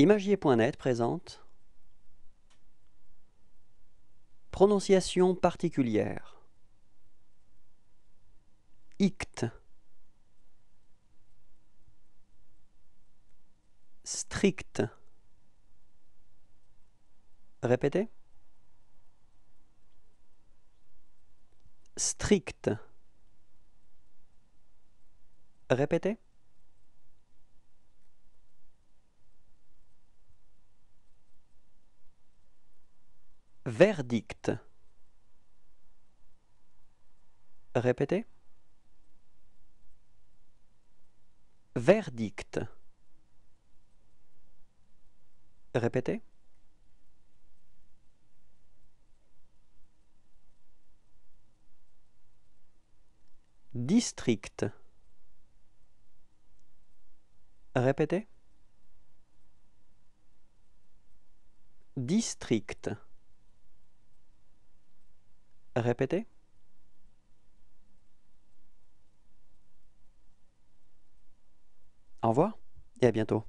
Imagier.net présente Prononciation particulière Ict Strict Répétez Strict Répétez Verdict. Répétez. Verdict. Répétez. District. Répétez. District. Répétez. Au revoir et à bientôt.